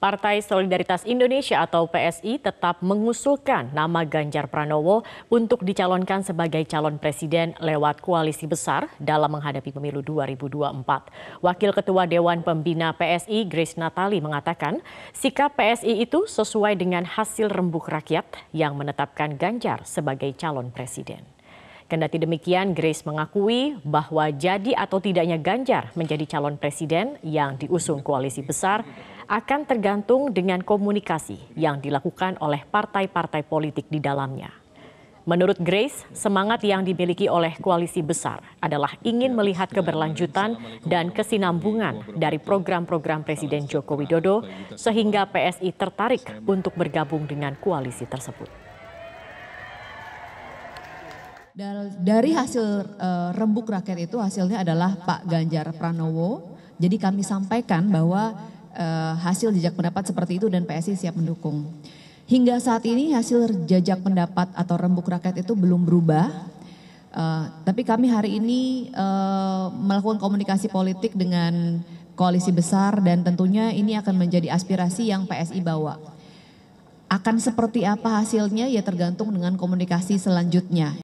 Partai Solidaritas Indonesia atau PSI tetap mengusulkan nama Ganjar Pranowo untuk dicalonkan sebagai calon presiden lewat koalisi besar dalam menghadapi pemilu 2024. Wakil Ketua Dewan Pembina PSI Grace Natali mengatakan sikap PSI itu sesuai dengan hasil rembuk rakyat yang menetapkan Ganjar sebagai calon presiden. Kendati demikian, Grace mengakui bahwa jadi atau tidaknya Ganjar menjadi calon presiden yang diusung koalisi besar akan tergantung dengan komunikasi yang dilakukan oleh partai-partai politik di dalamnya. Menurut Grace, semangat yang dimiliki oleh koalisi besar adalah ingin melihat keberlanjutan dan kesinambungan dari program-program Presiden Joko Widodo sehingga PSI tertarik untuk bergabung dengan koalisi tersebut. Dari hasil uh, rembuk rakyat itu hasilnya adalah Pak Ganjar Pranowo. Jadi kami sampaikan bahwa uh, hasil jejak pendapat seperti itu dan PSI siap mendukung. Hingga saat ini hasil jejak pendapat atau rembuk rakyat itu belum berubah. Uh, tapi kami hari ini uh, melakukan komunikasi politik dengan koalisi besar dan tentunya ini akan menjadi aspirasi yang PSI bawa. Akan seperti apa hasilnya ya tergantung dengan komunikasi selanjutnya.